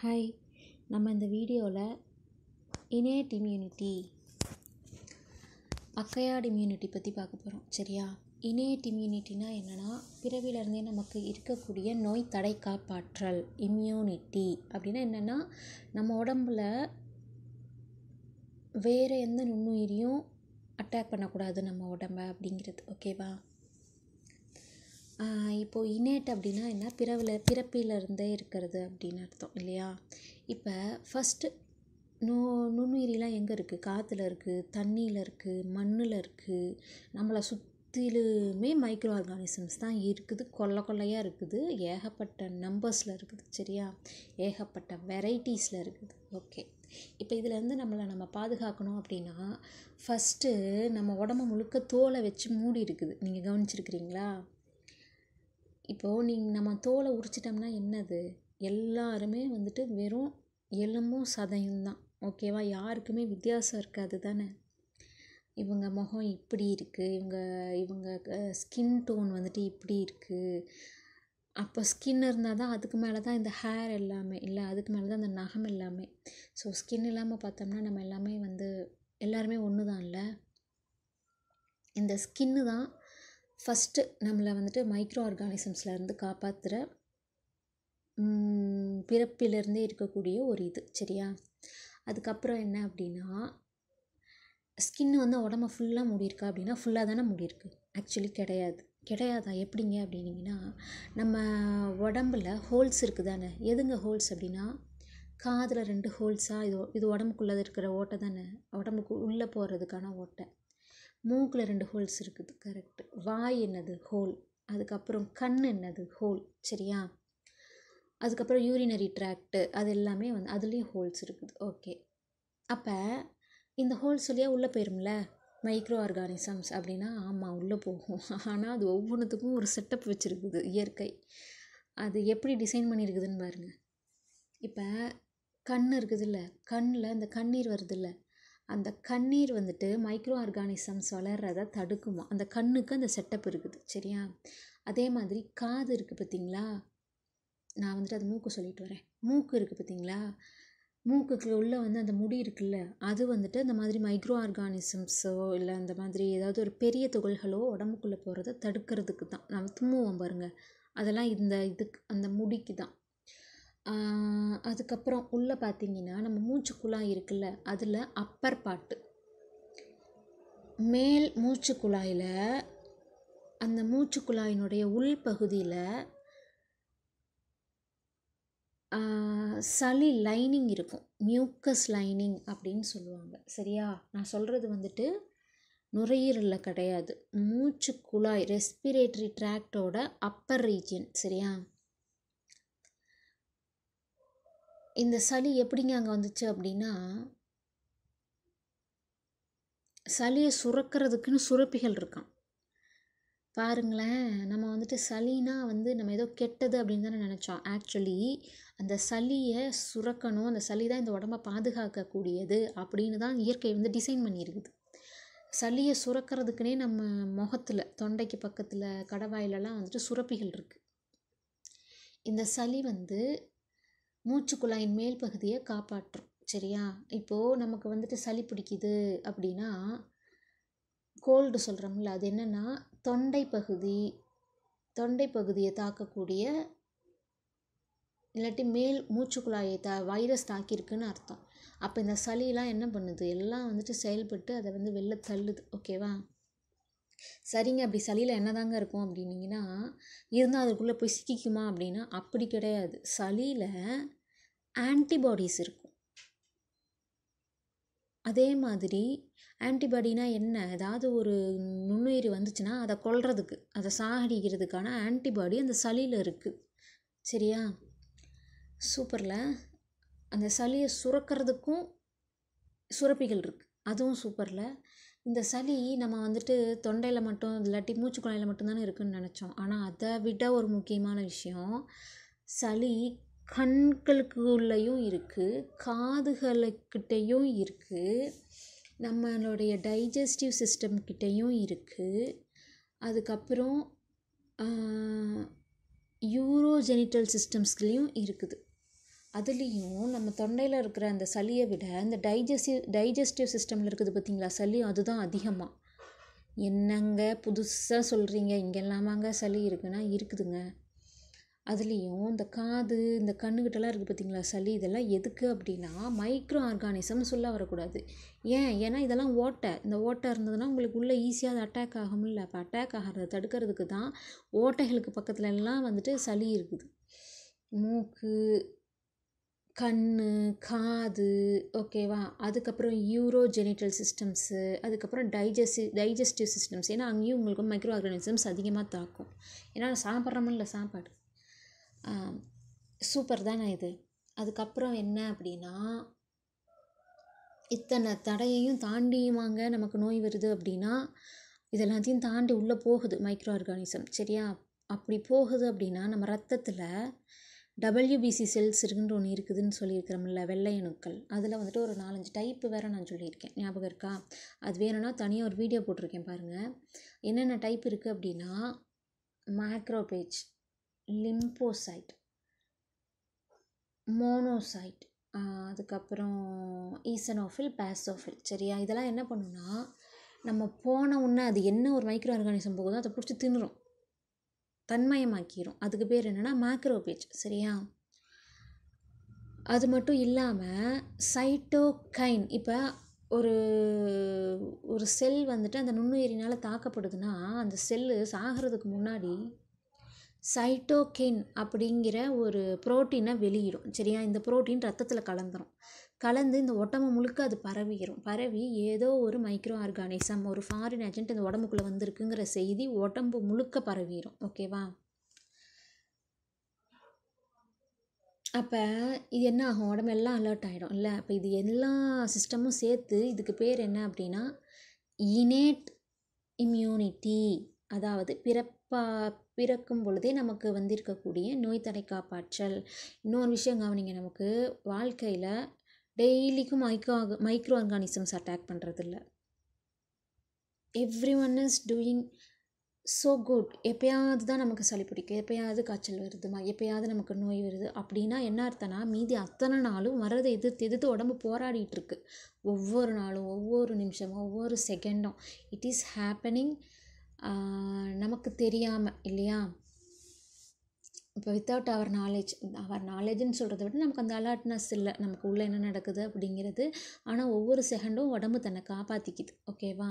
hi நம்ம இந்த வீடியோவில் இனேட் இம்யூனிட்டி அக்கையாடு இம்யூனிட்டி பற்றி பார்க்க போகிறோம் சரியா இனேட் இம்யூனிட்டினா என்னென்னா பிறவிலேருந்தே நமக்கு இருக்கக்கூடிய நோய் தடை காப்பாற்றல் இம்யூனிட்டி அப்படின்னா என்னென்னா நம்ம உடம்புல வேறு எந்த நுண்ணுயிரியும் அட்டாக் பண்ணக்கூடாது நம்ம உடம்ப அப்படிங்கிறது ஓகேவா இப்போது இனேட் அப்படின்னா என்ன பிறவில் பிறப்பிலிருந்தே இருக்கிறது அப்படின்னு அர்த்தம் இல்லையா இப்போ ஃபஸ்ட்டு நோ நுண்ணுயிரிலாம் எங்கே இருக்குது காற்றுல இருக்குது தண்ணியில் இருக்குது மண்ணில் இருக்குது நம்மளை சுற்றிலுமே மைக்ரோ ஆர்கானிசம்ஸ் தான் இருக்குது கொல்ல கொள்ளையாக இருக்குது ஏகப்பட்ட நம்பர்ஸில் இருக்குது சரியா ஏகப்பட்ட வெரைட்டிஸில் இருக்குது ஓகே இப்போ இதுலேருந்து நம்மளை நம்ம பாதுகாக்கணும் அப்படின்னா ஃபஸ்ட்டு நம்ம உடம்பு முழுக்க தோலை வச்சு மூடி இருக்குது நீங்கள் கவனிச்சிருக்கிறீங்களா இப்போது நீ நம்ம தோலை உரிச்சிட்டோம்னா என்னது எல்லாருமே வந்துட்டு வெறும் எலும்பும் சதையும் தான் ஓகேவா யாருக்குமே வித்தியாசம் இருக்காது தானே இவங்க முகம் இப்படி இருக்குது இவங்க இவங்க ஸ்கின் டோன் வந்துட்டு இப்படி இருக்குது அப்போ ஸ்கின் இருந்தால் தான் அதுக்கு மேலே தான் இந்த ஹேர் எல்லாமே இல்லை அதுக்கு மேலே தான் இந்த நகம் எல்லாமே ஸோ ஸ்கின் இல்லாமல் பார்த்தோம்னா நம்ம எல்லாமே வந்து எல்லாருமே ஒன்று தான் இல்லை இந்த ஸ்கின்னு தான் ஃபஸ்ட்டு நம்மளை வந்துட்டு மைக்ரோ ஆர்கானிசம்ஸ்லேருந்து காப்பாற்றுற பிறப்பிலேருந்தே இருக்கக்கூடிய ஒரு இது சரியா அதுக்கப்புறம் என்ன அப்படின்னா ஸ்கின் வந்து உடம்பு ஃபுல்லாக மூடி அப்படின்னா ஃபுல்லாக தானே மூடி இருக்குது ஆக்சுவலி கிடையாது கிடையாதா எப்படிங்க அப்படின்னீங்கன்னா நம்ம உடம்புல ஹோல்ஸ் இருக்குது தானே எதுங்க ஹோல்ஸ் அப்படின்னா காதில் ரெண்டு ஹோல்ஸாக இது இது உடம்புக்குள்ளே இருக்கிற ஓட்டை தானே உடம்புக்கு உள்ளே போகிறதுக்கான ஓட்டை மூக்கில் ரெண்டு ஹோல்ஸ் இருக்குது கரெக்ட் வாய் என்னது ஹோல் அதுக்கப்புறம் கண் என்னது ஹோல் சரியா அதுக்கப்புறம் யூரினரி ட்ராக்ட்டு அது எல்லாமே வந்து அதுலேயும் ஹோல்ஸ் இருக்குது ஓகே அப்போ இந்த ஹோல்ஸ் வழியாக உள்ளே போயிரும்ல மைக்ரோ ஆர்கானிசம்ஸ் அப்படின்னா ஆமாம் உள்ளே போகும் ஆனால் அது ஒவ்வொன்றுத்துக்கும் ஒரு செட்டப் வச்சுருக்குது இயற்கை அது எப்படி டிசைன் பண்ணியிருக்குதுன்னு பாருங்கள் இப்போ கண் இருக்குதுல்ல கண்ணில் இந்த கண்ணீர் இல்லை அந்த கண்ணீர் வந்துட்டு மைக்ரோ ஆர்கானிசம்ஸ் வளர்றதை தடுக்குமா அந்த கண்ணுக்கு அந்த செட்டப் இருக்குது சரியா அதே மாதிரி காது இருக்குது பார்த்திங்களா நான் வந்துட்டு அது மூக்கு சொல்லிட்டு வரேன் மூக்கு இருக்குது பார்த்திங்களா மூக்குக்கு உள்ளே வந்து அந்த முடி இருக்குல்ல அது வந்துட்டு அந்த மாதிரி மைக்ரோ ஆர்கானிசம்ஸோ இல்லை அந்த மாதிரி ஏதாவது ஒரு பெரிய துகள்களோ உடம்புக்குள்ளே போகிறத தடுக்கிறதுக்கு தான் நம்ம தும்முவோம் பாருங்கள் அதெல்லாம் இந்த இதுக்கு அந்த முடிக்கு தான் அதுக்கப்புறம் உள்ளே பார்த்தீங்கன்னா நம்ம மூச்சுக்குழாய் இருக்குல்ல அதில் அப்பர் பார்ட்டு மேல் மூச்சுக்குழாயில் அந்த மூச்சுக்குழாயினுடைய உள்பகுதியில் சளி லைனிங் இருக்கும் மியூக்கஸ் லைனிங் அப்படின்னு சொல்லுவாங்க சரியா நான் சொல்கிறது வந்துட்டு நுரையீரலில் கிடையாது மூச்சு குழாய் ரெஸ்பிரேட்டரி ட்ராக்டோட அப்பர் ரீஜியன் சரியா இந்த சளி எப்படிங்க அங்கே வந்துச்சு அப்படின்னா சளியை சுரக்கிறதுக்குன்னு சுரப்பிகள் இருக்கான் பாருங்களேன் நம்ம வந்துட்டு சளினா வந்து நம்ம ஏதோ கெட்டது அப்படின்னு தானே நினச்சோம் ஆக்சுவலி அந்த சளியை சுரக்கணும் அந்த சளி தான் இந்த உடம்பை பாதுகாக்கக்கூடியது அப்படின்னு தான் இயற்கை வந்து டிசைன் பண்ணியிருக்குது சளியை சுரக்கிறதுக்குனே நம்ம முகத்தில் தொண்டைக்கு பக்கத்தில் கடவாயிலெலாம் வந்துட்டு சுரப்பிகள் இருக்குது இந்த சளி வந்து மூச்சுக்குழாயின் மேல் பகுதியை காப்பாற்றும் சரியா இப்போது நமக்கு வந்துட்டு சளி பிடிக்குது அப்படின்னா கோல்டு சொல்கிறோம்ல அது என்னென்னா தொண்டை பகுதி தொண்டை பகுதியை தாக்கக்கூடிய இல்லாட்டி மேல் மூச்சுக்குழாயை தா வைரஸ் தாக்கியிருக்குன்னு அர்த்தம் அப்போ இந்த சளியெலாம் என்ன பண்ணுது எல்லாம் வந்துட்டு செயல்பட்டு அதை வந்து வெளில தள்ளுது ஓகேவா சரிங்க அப்படி சளியில் என்னதாங்க இருக்கும் அப்படின்னீங்கன்னா இருந்தால் அதுக்குள்ளே போய் சிக்கிக்குமா அப்படின்னா அப்படி கிடையாது சளியில் ஆன்டிபாடிஸ் இருக்கும் அதே மாதிரி ஆன்டிபாடினா என்ன ஏதாவது ஒரு நுண்ணுயிர் வந்துச்சுன்னா அதை கொல்றதுக்கு அதை சாகடிக்கிறதுக்கான ஆன்டிபாடி அந்த சளியில் இருக்குது சரியா சூப்பரில் அந்த சளியை சுரக்கிறதுக்கும் சுரப்பிகள் இருக்குது அதுவும் சூப்பரில் இந்த சளி நம்ம வந்துட்டு தொண்டையில் மட்டும் இல்லாட்டி மூச்சுக்குழாயில் மட்டும்தானே இருக்குதுன்னு நினச்சோம் ஆனால் அதை விட ஒரு முக்கியமான விஷயம் சளி கண்களுக்குள்ளேயும் இருக்குது காதுகளுக்கிட்டேயும் இருக்குது நம்மளுடைய டைஜஸ்டிவ் சிஸ்டம் கிட்டேயும் இருக்குது அதுக்கப்புறம் யூரோஜெனிட்டல் சிஸ்டம்ஸ்லேயும் இருக்குது அதுலேயும் நம்ம தொண்டையில் இருக்கிற அந்த சளியை விட அந்த டைஜஸ்டிவ் டைஜஸ்டிவ் சிஸ்டமில் இருக்குது பார்த்திங்களா சளி அதுதான் அதிகமாக என்னங்க புதுசாக சொல்கிறீங்க இங்கெல்லாமாங்க சளி இருக்குன்னா இருக்குதுங்க அதுலேயும் இந்த காது இந்த கண்ணுக்கிட்டலாம் இருக்குது பார்த்திங்களா சளி இதெல்லாம் எதுக்கு அப்படின்னா மைக்ரோ ஆர்கானிசம் சொல்ல வரக்கூடாது ஏன் ஏன்னா இதெல்லாம் ஓட்டை இந்த ஓட்டை இருந்ததுன்னா உங்களுக்கு உள்ளே ஈஸியாக அது அட்டாக் ஆகும்ல அப்போ அட்டாக் ஆகிறத தடுக்கிறதுக்கு தான் ஓட்டைகளுக்கு பக்கத்துலலாம் வந்துட்டு சளி இருக்குது மூக்கு கண் காது ஓகேவா அதுக்கப்புறம் யூரோ ஜெனிட்டல் சிஸ்டம்ஸு அதுக்கப்புறம் டைஜஸ்டி டைஜஸ்டிவ் சிஸ்டம்ஸ் ஏன்னா அங்கேயும் உங்களுக்கு மைக்ரோ ஆர்கானிசம்ஸ் அதிகமாக தாக்கும் ஏன்னா சாப்பிட்றோமும் இல்லை சாப்பாடு சூப்பர் தானே இது அதுக்கப்புறம் என்ன அப்படின்னா இத்தனை தடையையும் தாண்டியுமாங்க நமக்கு நோய் வருது அப்படின்னா இதெல்லாத்தையும் தாண்டி உள்ளே போகுது மைக்ரோ ஆர்கானிசம் சரியா அப்படி போகுது அப்படின்னா நம்ம ரத்தத்தில் டபிள்யூபிசி செல்ஸ் இருக்குன்ற ஒன்று இருக்குதுன்னு சொல்லியிருக்கிறோம்ல வெள்ளை அணுக்கள் அதில் வந்துட்டு ஒரு நாலஞ்சு டைப்பு வேறு நான் சொல்லியிருக்கேன் ஞாபகம் இருக்கா அது வேணும்னா தனியாக ஒரு வீடியோ போட்டிருக்கேன் பாருங்கள் என்னென்ன டைப் இருக்குது அப்படின்னா மேக்ரோபேஜ் லிம்போசைட் மோனோசைட் அதுக்கப்புறம் ஈசனோஃபில் பேசோஃபில் சரியா இதெல்லாம் என்ன பண்ணுன்னா நம்ம போன உடனே அது என்ன ஒரு மைக்ரோ ஆர்கானிசம் போகுதோ அதை பிடிச்சி தின்னுறோம் தன்மயமாக்கிரும் அதுக்கு பேர் என்னென்னா மேக்ரோபேஜ் சரியா அது மட்டும் இல்லாமல் சைட்டோகைன் இப்போ ஒரு ஒரு செல் வந்துட்டு அந்த நுண்ணுயிரினால் தாக்கப்படுதுன்னா அந்த செல்லு சாகிறதுக்கு முன்னாடி சைட்டோகைன் அப்படிங்கிற ஒரு புரோட்டீனை வெளியிடும் சரியா இந்த புரோட்டீன் ரத்தத்தில் கலந்துரும் கலந்து இந்த உடம்பு முழுக்க அது பரவிடும் பரவி ஏதோ ஒரு மைக்ரோ ஆர்கானிசம் ஒரு ஃபாரின் ஏஜென்ட் இந்த உடம்புக்குள்ளே வந்திருக்குங்கிற செய்தி உடம்பு முழுக்க பரவிடும் ஓகேவா அப்போ இது என்ன ஆகும் உடம்பு எல்லாம் அலர்ட் ஆகிடும் இல்லை அப்போ இது எல்லா சிஸ்டமும் சேர்த்து இதுக்கு பேர் என்ன அப்படின்னா இனேட் இம்யூனிட்டி அதாவது பிறப்பா பிறக்கும் பொழுதே நமக்கு வந்திருக்கக்கூடிய நோய் தடை காப்பாற்றல் இன்னொரு விஷயம் கவனிங்க நமக்கு வாழ்க்கையில் டெய்லிக்கும் மைக்ரோ மைக்ரோ ஆர்கானிசம்ஸ் அட்டாக் பண்ணுறதில்ல everyone is doing so good எப்போயாவது தான் நமக்கு சளி பிடிக்கும் எப்போயாவது காய்ச்சல் வருதுமா எப்போயாவது நமக்கு நோய் வருது அப்படின்னா என்ன அர்த்தம்னா மீதி அத்தனை நாளும் வர்றதை எதிர்த்து எதிர்த்து உடம்பு போராடிட்டு இருக்கு ஒவ்வொரு நாளும் ஒவ்வொரு நிமிஷமும் ஒவ்வொரு செகண்டும் இட் இஸ் ஹேப்பனிங் நமக்கு தெரியாமல் இல்லையா இப்போ வித்தவுட் அவர் நாலேஜ் அவர் நாலேஜ்னு சொல்கிறத விட நமக்கு அந்த அலர்ட்னஸ் இல்லை நமக்கு உள்ளே என்ன நடக்குது அப்படிங்கிறது ஆனால் ஒவ்வொரு செகண்டும் உடம்பு தன்னை காப்பாற்றிக்குது ஓகேவா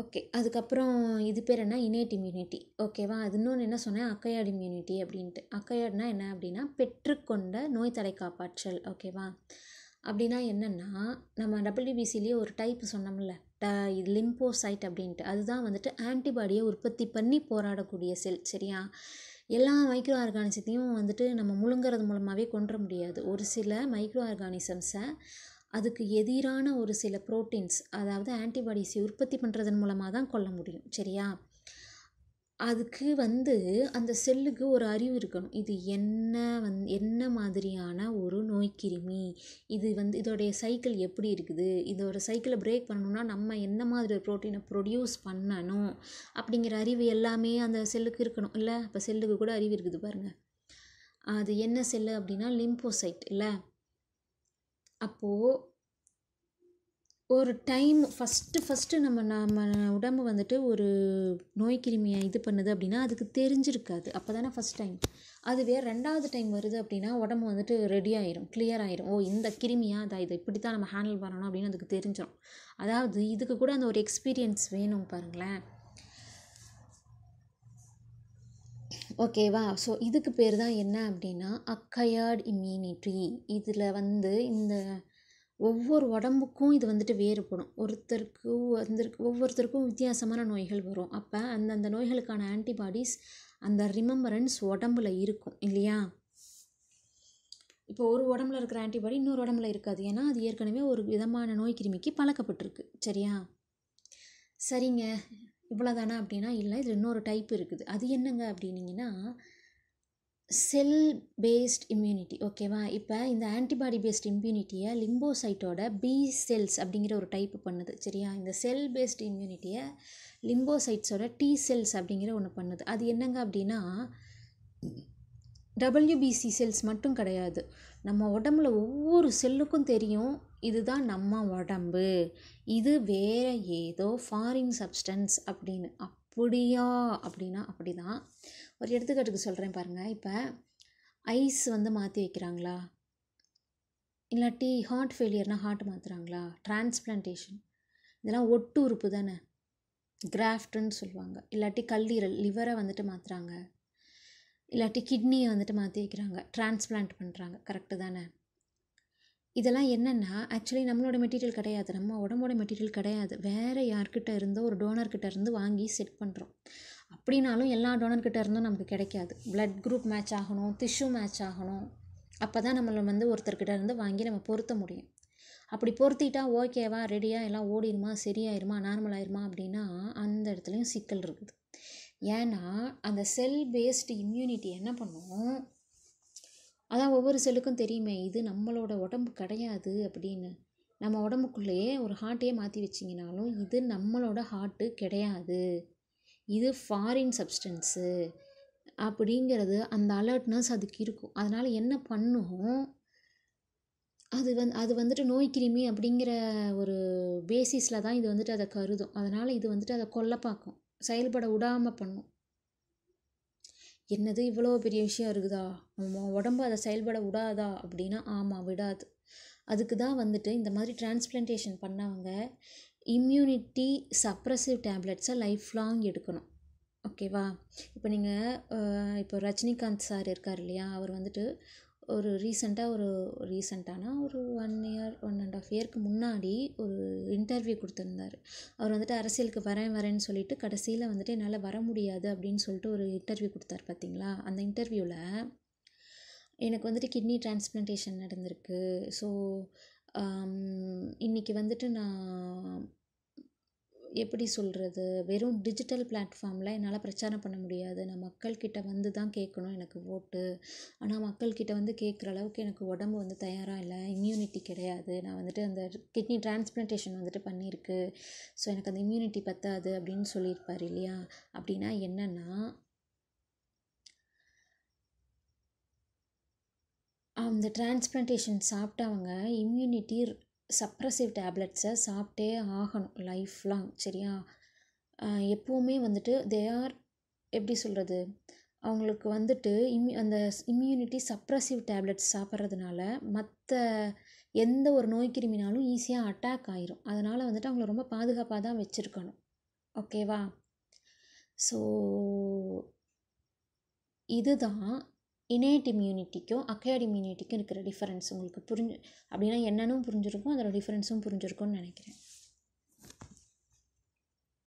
ஓகே um, அதுக்கப்புறம் இது பேர் என்ன இனேட் இம்யூனிட்டி ஓகேவா அது இன்னொன்று என்ன சொன்னேன் அக்கையாட் இம்யூனிட்டி அப்படின்ட்டு அக்கையாடுனா என்ன அப்படின்னா பெற்றுக்கொண்ட நோய் தடை காப்பாற்றல் ஓகேவா அப்படின்னா என்னென்னா நம்ம டபிள்யூபிசிலேயே ஒரு டைப் சொன்னோம்ல லிம்போசைட் அப்படின்ட்டு அதுதான் வந்துட்டு ஆன்டிபாடியை உற்பத்தி பண்ணி போராடக்கூடிய செல் சரியா எல்லா மைக்ரோ ஆர்கானிசத்தையும் வந்துட்டு நம்ம முழுங்கிறது மூலமாகவே கொன்ற முடியாது ஒரு சில மைக்ரோ ஆர்கானிசம்ஸை அதுக்கு எதிரான ஒரு சில ப்ரோட்டீன்ஸ் அதாவது ஆன்டிபாடிஸை உற்பத்தி பண்ணுறதன் மூலமாக தான் கொல்ல முடியும் சரியா அதுக்கு வந்து அந்த செல்லுக்கு ஒரு அறிவு இருக்கணும் இது என்ன வந் என்ன மாதிரியான ஒரு நோய்க்கிருமி இது வந்து இதோடைய சைக்கிள் எப்படி இருக்குது இதோட சைக்கிளை பிரேக் பண்ணணுன்னா நம்ம என்ன மாதிரி ஒரு ப்ரோட்டீனை ப்ரொடியூஸ் பண்ணணும் அப்படிங்கிற அறிவு எல்லாமே அந்த செல்லுக்கு இருக்கணும் இல்லை இப்போ செல்லுக்கு கூட அறிவு இருக்குது பாருங்கள் அது என்ன செல்லு அப்படின்னா லிம்போசைட் இல்லை அப்போது ஒரு டைம் ஃபஸ்ட்டு ஃபஸ்ட்டு நம்ம நம்ம உடம்பு வந்துட்டு ஒரு நோய் கிருமியை இது பண்ணுது அப்படின்னா அதுக்கு தெரிஞ்சிருக்காது அப்போ தானே ஃபஸ்ட் டைம் அதுவே ரெண்டாவது டைம் வருது அப்படின்னா உடம்பு வந்துட்டு ரெடி ஆயிடும் கிளியர் ஆயிடும் ஓ இந்த கிருமியாக அதை இதை இப்படி தான் நம்ம ஹேண்டில் பண்ணணும் அப்படின்னு அதுக்கு தெரிஞ்சிடும் அதாவது இதுக்கு கூட அந்த ஒரு எக்ஸ்பீரியன்ஸ் வேணும் பாருங்களேன் ஓகேவா ஸோ இதுக்கு பேர் தான் என்ன அப்படின்னா அக்கயர்டு இம்யூனிட்டி இதில் வந்து இந்த ஒவ்வொரு உடம்புக்கும் இது வந்துட்டு வேறுபடும் ஒருத்தருக்கு வந்துருக்கு ஒவ்வொருத்தருக்கும் வித்தியாசமான நோய்கள் வரும் அப்போ அந்தந்த நோய்களுக்கான ஆன்டிபாடிஸ் அந்த ரிமெம்பரன்ஸ் உடம்புல இருக்கும் இல்லையா இப்போ ஒரு உடம்புல இருக்கிற ஆன்டிபாடி இன்னொரு உடம்புல இருக்காது ஏன்னா அது ஏற்கனவே ஒரு விதமான நோய் கிருமிக்கு பழக்கப்பட்டிருக்கு சரியா சரிங்க இவ்வளோதானா அப்படின்னா இல்லை இதில் இன்னொரு டைப் இருக்குது அது என்னங்க அப்படின்னிங்கன்னா செல் பேஸ்ட் இம்யூனிட்டி ஓகேவா இப்போ இந்த ஆன்டிபாடி பேஸ்ட் இம்யூனிட்டியை லிம்போசைட்டோட பி செல்ஸ் அப்படிங்கிற ஒரு டைப் பண்ணுது சரியா இந்த செல் பேஸ்ட் இம்யூனிட்டியை லிம்போசைட்ஸோட டி செல்ஸ் அப்படிங்கிற ஒன்று பண்ணுது அது என்னங்க அப்படின்னா டபிள்யூபிசி செல்ஸ் மட்டும் கிடையாது நம்ம உடம்புல ஒவ்வொரு செல்லுக்கும் தெரியும் இதுதான் நம்ம உடம்பு இது வேறு ஏதோ ஃபாரின் சப்ஸ்டன்ஸ் அப்படின்னு அப்படியா அப்படின்னா அப்படி தான் ஒரு எடுத்துக்காட்டுக்கு சொல்கிறேன் பாருங்கள் இப்போ ஐஸ் வந்து மாற்றி வைக்கிறாங்களா இல்லாட்டி ஹார்ட் ஃபெயிலியர்னால் ஹார்ட் மாற்றுறாங்களா டிரான்ஸ்பிளான்டேஷன் இதெல்லாம் ஒட்டு உறுப்பு தானே கிராஃப்டுன்னு சொல்லுவாங்க இல்லாட்டி கல்லீரல் லிவரை வந்துட்டு மாற்றுறாங்க இல்லாட்டி கிட்னியை வந்துட்டு மாற்றி வைக்கிறாங்க டிரான்ஸ்பிளான்ட் பண்ணுறாங்க கரெக்டு தானே இதெல்லாம் என்னென்னா ஆக்சுவலி நம்மளோட மெட்டீரியல் கிடையாது நம்ம உடம்போட மெட்டீரியல் கிடையாது வேறு யார்கிட்ட இருந்தோ ஒரு டோனர்கிட்ட இருந்து வாங்கி செட் பண்ணுறோம் அப்படின்னாலும் எல்லா டோனர்கிட்ட இருந்தும் நமக்கு கிடைக்காது ப்ளட் குரூப் மேட்ச் ஆகணும் திஷ்யூ மேட்ச் ஆகணும் அப்போ தான் நம்மளை வந்து ஒருத்தர்கிட்ட இருந்து வாங்கி நம்ம பொருத்த முடியும் அப்படி பொருத்திட்டா ஓகேவா ரெடியாக எல்லாம் ஓடிடுமா சரியாயிருமா நார்மல் ஆயிருமா அப்படின்னா அந்த இடத்துலையும் சிக்கல் இருக்குது ஏன்னா அந்த செல் பேஸ்டு இம்யூனிட்டி என்ன பண்ணும் அதான் ஒவ்வொரு செல்லுக்கும் தெரியுமே இது நம்மளோட உடம்பு கிடையாது அப்படின்னு நம்ம உடம்புக்குள்ளேயே ஒரு ஹார்ட்டையே மாற்றி வச்சிங்கனாலும் இது நம்மளோட ஹார்ட்டு கிடையாது இது ஃபாரின் சப்ஸ்டன்ஸு அப்படிங்கிறது அந்த அலர்ட்னஸ் அதுக்கு இருக்கும் அதனால் என்ன பண்ணும் அது வந் அது வந்துட்டு நோய் கிருமி அப்படிங்கிற ஒரு பேசிஸில் தான் இது வந்துட்டு அதை கருதும் அதனால் இது வந்துட்டு அதை கொல்ல பார்க்கும் செயல்பட விடாமல் பண்ணும் என்னது இவ்வளோ பெரிய விஷயம் இருக்குதா உடம்பு அதை செயல்பட விடாதா அப்படின்னா ஆமாம் விடாது அதுக்கு தான் வந்துட்டு இந்த மாதிரி டிரான்ஸ்பிளான்டேஷன் பண்ணவங்க இம்யூனிட்டி சப்ரஸிவ் டேப்லெட்ஸை லைஃப் லாங் எடுக்கணும் ஓகேவா இப்போ நீங்கள் இப்போ ரஜினிகாந்த் சார் இருக்கார் இல்லையா அவர் வந்துட்டு ஒரு ரீசெண்டாக ஒரு ரீசெண்டானா ஒரு one year one and half இயர்க்கு முன்னாடி ஒரு இன்டர்வியூ கொடுத்துருந்தார் அவர் வந்துட்டு அரசியலுக்கு வரேன் வரேன்னு சொல்லிட்டு கடைசியில் வந்துட்டு என்னால் வர முடியாது அப்படின்னு சொல்லிட்டு ஒரு இன்டர்வியூ கொடுத்தாரு பார்த்தீங்களா அந்த இன்டர்வியூவில் எனக்கு வந்துட்டு கிட்னி டிரான்ஸ்பிளான்டேஷன் நடந்திருக்கு ஸோ இன்றைக்கி வந்துட்டு நான் எப்படி சொல்கிறது வெறும் டிஜிட்டல் பிளாட்ஃபார்மில் என்னால் பிரச்சாரம் பண்ண முடியாது நான் மக்கள்கிட்ட வந்து தான் கேட்கணும் எனக்கு ஓட்டு ஆனால் மக்கள்கிட்ட வந்து கேட்குற அளவுக்கு எனக்கு உடம்பு வந்து தயாராக இல்லை இம்யூனிட்டி கிடையாது நான் வந்துட்டு அந்த கிட்னி டிரான்ஸ்பிளான்டேஷன் வந்துட்டு பண்ணியிருக்கு ஸோ எனக்கு அந்த இம்யூனிட்டி பற்றாது அப்படின்னு சொல்லியிருப்பார் இல்லையா அப்படின்னா என்னென்னா அந்த டிரான்ஸ்பிளான்டேஷன் சாப்பிட்டவங்க இம்யூனிட்டி சப்ரஸிவ் டேப்லெட்ஸை சாப்பிட்டே ஆகணும் லைஃப் லாங் சரியா எப்போவுமே வந்துட்டு தே ஆர் எப்படி சொல்கிறது அவங்களுக்கு வந்துட்டு இம் அந்த இம்யூனிட்டி சப்ரஸிவ் டேப்லெட்ஸ் சாப்பிட்றதுனால மற்ற எந்த ஒரு நோய் கிருமினாலும் ஈஸியாக அட்டாக் ஆயிரும் அதனால் வந்துட்டு அவங்கள ரொம்ப பாதுகாப்பாக தான் வச்சுருக்கணும் ஓகேவா ஸோ இதுதான் இனேட் இம்யூனிட்டிக்கும் அக்கையர்ட் இம்யூனிட்டிக்கும் இருக்கிற டிஃபரன்ஸ் உங்களுக்கு புரிஞ்சு அப்படின்னா என்னன்னு புரிஞ்சிருக்கும் அதோட டிஃப்ரென்ஸும் புரிஞ்சிருக்கும்னு நினைக்கிறேன்